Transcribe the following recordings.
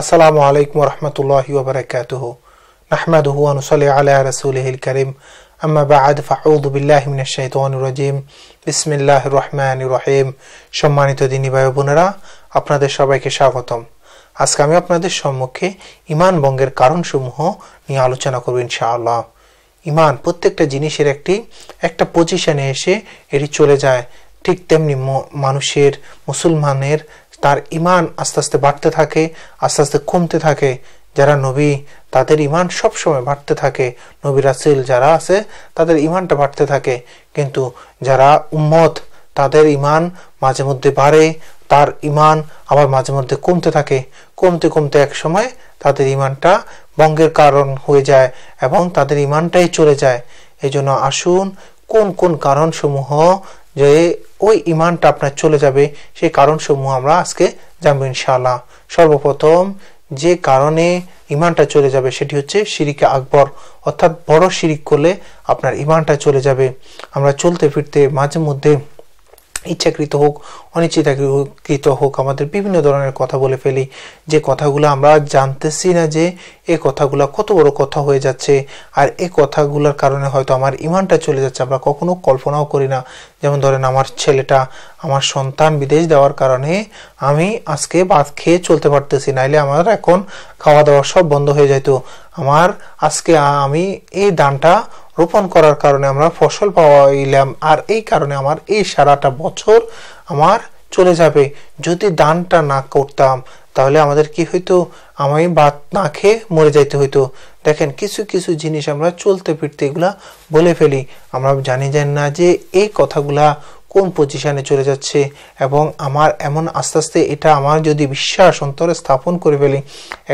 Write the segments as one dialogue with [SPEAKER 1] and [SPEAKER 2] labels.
[SPEAKER 1] আসসালামু আলাইকুম রহমতুল্লাহি ওবরাকাতুহ নাহমাদুহু আনুসলি আলা রাসুলহিল করিম আম্মা বাদ ফাউদ বিল্লাহ মিনাশ শাইতানির রাজিম বিসমিল্লাহ রহমানির রহিম সম্মানিত দিনী ভাই বোনেরা আপনাদের সবাইকে স্বাগতম আজকে আমি আপনাদের সম্মুখে ইমান বঙ্গের কারণসমূহ নিয়ে আলোচনা করব ইনশাআল্লাহ ইমান প্রত্যেকটা জিনিসের একটি একটা পজিশনে এসে এটি চলে যায় ঠিক তেমনি মানুষের মুসলমানের তার ইমান আস্তে আস্তে বাড়তে থাকে আস্তে আস্তে কমতে থাকে যারা নবী তাদের ইমান সবসময় বাড়তে থাকে নবী রাসিল যারা আছে তাদের ইমানটা বাড়তে থাকে কিন্তু যারা উম্মত তাদের ইমান মাঝে মধ্যে বাড়ে তার ইমান আবার মাঝে মধ্যে কমতে থাকে কমতে কমতে এক সময় তাদের ইমানটা ভঙ্গের কারণ হয়ে যায় এবং তাদের ইমানটাই চলে যায় এই জন্য আসুন কোন কোন কারণসমূহ যে ওই ইমানটা আপনার চলে যাবে সেই কারণসমূহ আমরা আজকে জানবো ইনশাল্লাহ সর্বপ্রথম যে কারণে ইমানটা চলে যাবে সেটি হচ্ছে সিরিকে আকবর অর্থাৎ বড় সিরিক করলে আপনার ইমানটা চলে যাবে আমরা চলতে ফিরতে মাঝে মধ্যে ইচ্ছাকৃত হোক অনিচ্ছিতাকৃত হোক আমাদের বিভিন্ন ধরনের কথা বলে ফেলি যে কথাগুলো আমরা জানতেছি না যে এ কথাগুলো কত বড় কথা হয়ে যাচ্ছে আর এ কথাগুলোর কারণে হয়তো আমার ইমানটা চলে যাচ্ছে আমরা কখনো কল্পনাও করি না যেমন ধরেন আমার ছেলেটা আমার সন্তান বিদেশ দেওয়ার কারণে আমি আজকে ভাত খেয়ে চলতে পারতেছি নাইলে আমার এখন খাওয়া দাওয়া সব বন্ধ হয়ে যেত আমার আজকে আমি এই দানটা রোপণ করার কারণে আমরা ফসল পাওয়াইলাম আর এই কারণে আমার এই সারাটা বছর আমার চলে যাবে যদি দানটা না করতাম তাহলে আমাদের কি হইতো আমি বাদ না খেয়ে মরে যাইতে হইতো দেখেন কিছু কিছু জিনিস আমরা চলতে ফিরতে এগুলা বলে ফেলি আমরা জানি যাই না যে এই কথাগুলা কোন পজিশানে চলে যাচ্ছে এবং আমার এমন আস্তে আস্তে এটা আমার যদি বিশ্বাস অন্তরে স্থাপন করে ফেলি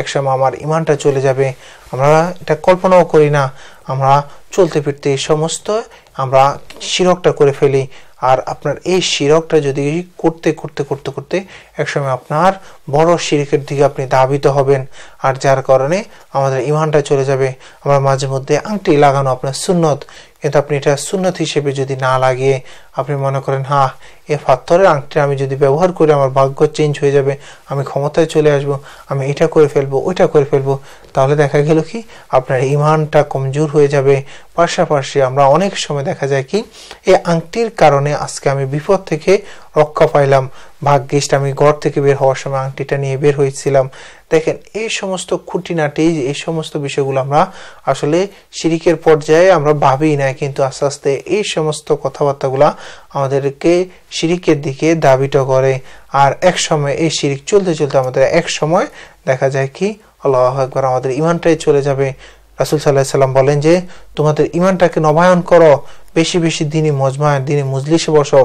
[SPEAKER 1] একসময় আমার ইমানটা চলে যাবে আমরা এটা কল্পনাও করি না আমরা চলতে ফিরতে সমস্ত আমরা শিরকটা করে ফেলি আর আপনার এই শিরকটা যদি করতে করতে করতে করতে একসময় আপনার বড় শিরকের দিকে আপনি দাবিত হবেন আর যার কারণে আমাদের ইমানটা চলে যাবে আমরা মাঝে মধ্যে আংটি লাগানো আপনার সুন্নত কিন্তু আপনি এটা সুন্নত হিসেবে যদি না লাগিয়ে আপনি মনে করেন হা এ পাথরের আংটিটা আমি যদি ব্যবহার করি আমার ভাগ্য চেঞ্জ হয়ে যাবে আমি ক্ষমতায় চলে আসব আমি এটা করে ফেলবো ওইটা করে ফেলবো তাহলে দেখা গেল কি আপনার ইমানটা কমজোর হয়ে যাবে পাশাপাশি আমরা অনেক সময় দেখা যায় কি এই আংটির কারণে আজকে আমি বিপদ থেকে রক্ষা পাইলাম ভাগ্যিসটা আমি ঘর থেকে বের হওয়ার সময় আংটিটা নিয়ে বের হয়েছিলাম দেখেন এই সমস্ত খুঁটিনাটি এই সমস্ত বিষয়গুলো আমরা আসলে শিরিকের পর্যায়ে আমরা ভাবি না কিন্তু আস্তে আস্তে এই সমস্ত কথাবার্তাগুলো আমাদেরকে শিরিকের দিকে দাবিত করে আর এক সময় এই শিরিক চলতে চলতে আমাদের এক সময় দেখা যায় কি আল্লাহ একবার আমাদের ইমানটাই চলে যাবে রাসুল সাল্লাহিসাল্লাম বলেন যে তোমাদের ইমানটাকে নবায়ন করো বেশি বেশি দিনে মজমায় দিনে মজলিসে বসো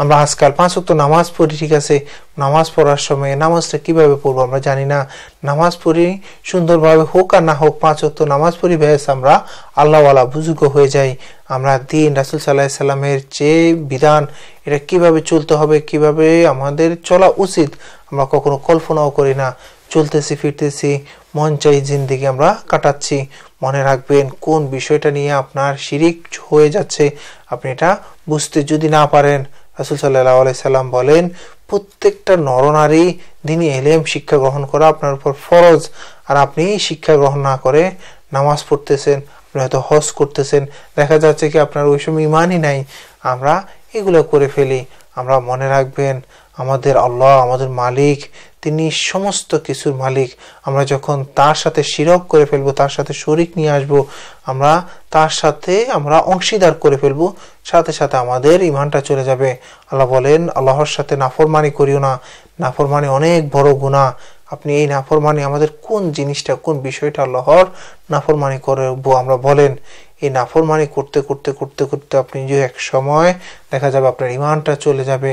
[SPEAKER 1] আমরা আজকাল পাঁচ অক্ট নামাজ পড়ি ঠিক আছে নামাজ পড়ার সময় নামাজটা কিভাবে পড়বো আমরা জানি না নামাজ পড়ি সুন্দরভাবে হোক আর না হোক পাঁচ অক্ট নামাজ পড়ি ব্যাস আমরা আল্লাহওয়ালা বুজুগ হয়ে যাই আমরা দিন রাসুল সাল্লাহ সাল্লামের যে বিধান এটা কিভাবে চলতে হবে কিভাবে আমাদের চলা উচিত আমরা কখনো কল্পনাও করি না চলতেছি ফিরতেছি মন চাই জিন্দিগি আমরা কাটাচ্ছি মনে রাখবেন কোন বিষয়টা নিয়ে আপনার শিরিক হয়ে যাচ্ছে আপনি এটা বুঝতে যদি না পারেন রাসুল সাল্লাহ আলাই সাল্লাম বলেন প্রত্যেকটা নরনারী দিনই এলেম শিক্ষা গ্রহণ করা আপনার উপর ফরজ আর আপনি শিক্ষা গ্রহণ না করে নামাজ পড়তেছেন আপনি হয়তো হজ করতেছেন দেখা যাচ্ছে কি আপনার ওই সময় ইমানই নাই আমরা এগুলো করে ফেলি আমরা মনে রাখবেন আমাদের আল্লাহ আমাদের মালিক তিনি সমস্ত কিছুর মালিক আমরা যখন তার সাথে শিরক করে ফেলবো তার সাথে শরিক নিয়ে আসব আমরা তার সাথে আমরা অংশীদার করে ফেলবো সাথে সাথে আমাদের ইমানটা চলে যাবে আল্লাহ বলেন আল্লাহর সাথে নাফরমানি করিও না নাফরমানি অনেক বড় গুণা আপনি এই নাফরমানি আমাদের কোন জিনিসটা কোন বিষয়টা আল্লাহর নাফরমানি করবো আমরা বলেন এই নাফরমানি করতে করতে করতে করতে আপনি যে এক সময় দেখা যাবে আপনার ইমানটা চলে যাবে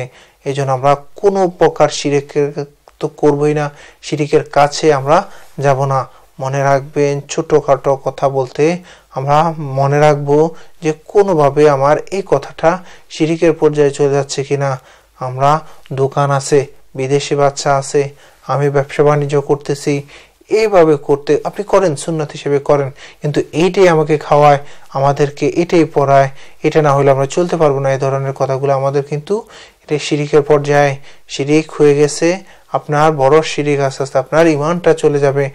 [SPEAKER 1] এই জন্য আমরা কোনো প্রকার সিরেকের তো করবই না শিরিকের কাছে আমরা যাব না মনে রাখবেন ছোটোখাটো কথা বলতে আমরা মনে রাখব যে কোনোভাবে আমার এই কথাটা শিরিকের পর্যায়ে চলে যাচ্ছে কিনা আমরা দোকান আছে বিদেশি বাচ্চা আছে আমি ব্যবসা বাণিজ্য করতেছি এইভাবে করতে আপনি করেন সুন্নাত হিসেবে করেন কিন্তু এইটাই আমাকে খাওয়ায় আমাদেরকে এটাই পড়ায় এটা না হলে আমরা চলতে পারবো না এই ধরনের কথাগুলো আমাদের কিন্তু এটা শিরিকের পর্যায়ে সিরিক হয়ে গেছে আপনার বড় সিরিক আস্তে আস্তে আপনার ইমানটা চলে যাবে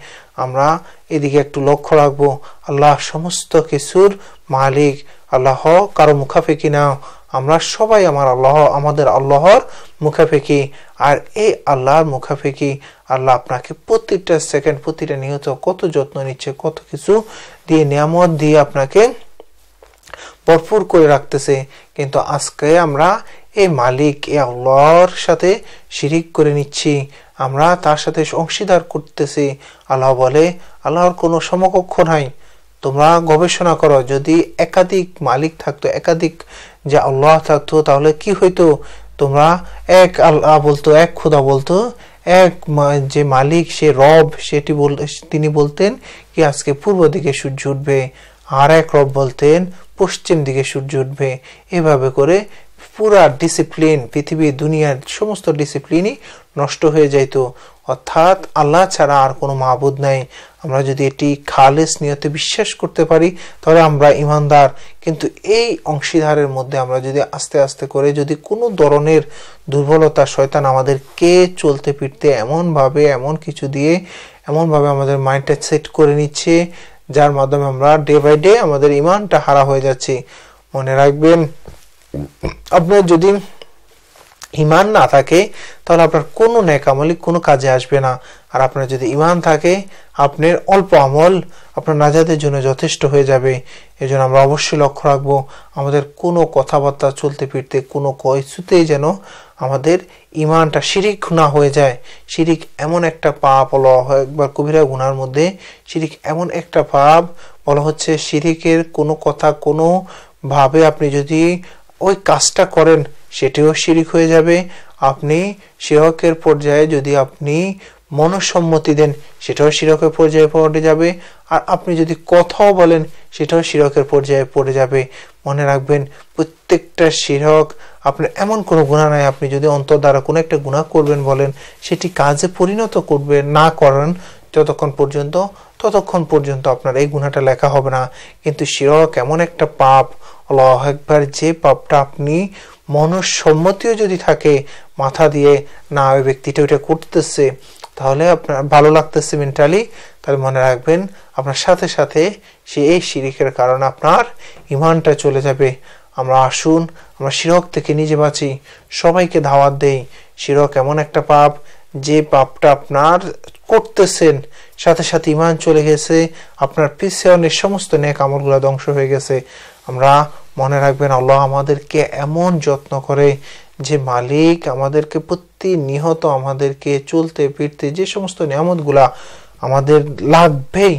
[SPEAKER 1] আমরা এদিকে একটু লক্ষ্য রাখবো আল্লাহ সমস্ত কিছুর মালিক আল্লাহ কারো মুখাফে কিনা আমরা সবাই আমার আল্লাহ আমাদের আল্লাহর মুখাফেকি আর এই আল্লাহর মুখাফেকি আল্লাহ আপনাকে প্রতিটা সেকেন্ড প্রতিটা নিহত কত যত্ন নিচ্ছে কত কিছু দিয়ে নিয়ামত দিয়ে আপনাকে ভরপুর করে রাখতেছে কিন্তু আজকে আমরা এই মালিক এ আল্লাহর সাথে শিরিক করে নিচ্ছি আমরা তার সাথে অংশীদার করতেছি আল্লাহ বলে আল্লাহর কোনো সমকক্ষ নাই তোমরা গবেষণা করো যদি একাধিক মালিক থাকতো একাধিক যে আল্লাহ থাকতো তাহলে কি হইতো তোমরা এক আল্লাহ বলতো এক খোদা বলতো এক যে মালিক সে রব সেটি বল তিনি বলতেন কি আজকে পূর্ব দিকে সূর্য উঠবে আর এক রব বলতেন পশ্চিম দিকে সূর্য উঠবে এভাবে করে পুরা ডিসিপ্লিন পৃথিবী দুনিয়ার সমস্ত ডিসিপ্লিনই নষ্ট হয়ে যাইতো অর্থাৎ আল্লাহ ছাড়া আর কোনো মাহবুদ নাই আমরা যদি এটি খালেস নিয়তে বিশ্বাস করতে পারি তাহলে আমরা ইমানদার কিন্তু এই অংশীদারের মধ্যে আমরা যদি আস্তে আস্তে করে যদি কোনো ধরনের দুর্বলতা শয়তান আমাদেরকে চলতে ফিরতে এমনভাবে এমন কিছু দিয়ে এমনভাবে আমাদের মাইন্ডটা সেট করে নিচ্ছে যার মাধ্যমে আমরা ডে বাই ডে আমাদের ইমানটা হারা হয়ে যাচ্ছে মনে রাখবেন আপনার যদি ইমান না থাকে তাহলে আপনার কোনো আমলই কোনো কাজে আসবে না আর আপনার যদি ইমান থাকে আপনার অল্প আমল আপনার নাজাদের জন্য যথেষ্ট হয়ে যাবে এই জন্য আমরা অবশ্যই লক্ষ্য রাখবো আমাদের কোনো কথাবার্তা চলতে ফিরতে কোনো কয়সুতেই যেন আমাদের ইমানটা শিরিক না হয়ে যায় শিরিক এমন একটা পাপ বলা হয় একবার কবিরা গুনার মধ্যে শিরিক এমন একটা পাপ বলা হচ্ছে শিরিকের কোনো কথা কোনো ভাবে আপনি যদি ওই কাজটা করেন সেটিও শিরিক হয়ে যাবে আপনি শিরকের পর্যায়ে যদি আপনি মনসম্মতি দেন সেটাও শিরকের পর্যায়ে পড়ে যাবে আর আপনি যদি কথাও বলেন সেটাও শিরকের পর্যায়ে পড়ে যাবে মনে রাখবেন প্রত্যেকটা শিরক আপনার এমন কোনো গুণা নাই আপনি যদি অন্তর দ্বারা কোনো একটা গুণা করবেন বলেন সেটি কাজে পরিণত করবে না করেন যতক্ষণ পর্যন্ত ততক্ষণ পর্যন্ত আপনার এই গুণাটা লেখা হবে না কিন্তু শিরক এমন একটা পাপ আল্লাহ একবার যে পাপটা আপনি মনসম্মতিও যদি থাকে মাথা দিয়ে না ওই ব্যক্তিটা ওইটা করতেছে তাহলে আপনার ভালো লাগতেছে মেন্টালি তাহলে মনে রাখবেন আপনার সাথে সাথে সে এই শিরিকের কারণে আপনার ইমানটা চলে যাবে আমরা আসুন আমরা শিরক থেকে নিজে বাঁচি সবাইকে ধাওয়াত দেই শিরক এমন একটা পাপ যে পাপটা আপনার করতেছেন সাথে সাথে ইমান চলে গেছে আপনার পিছিয়ে অনেক সমস্ত নেক আমলগুলো ধ্বংস হয়ে গেছে আমরা মনে রাখবেন আল্লাহ আমাদেরকে এমন যত্ন করে যে মালিক আমাদেরকে প্রতিনিহত আমাদেরকে চলতে ফিরতে যে সমস্ত নিয়ামতগুলা আমাদের লাগবেই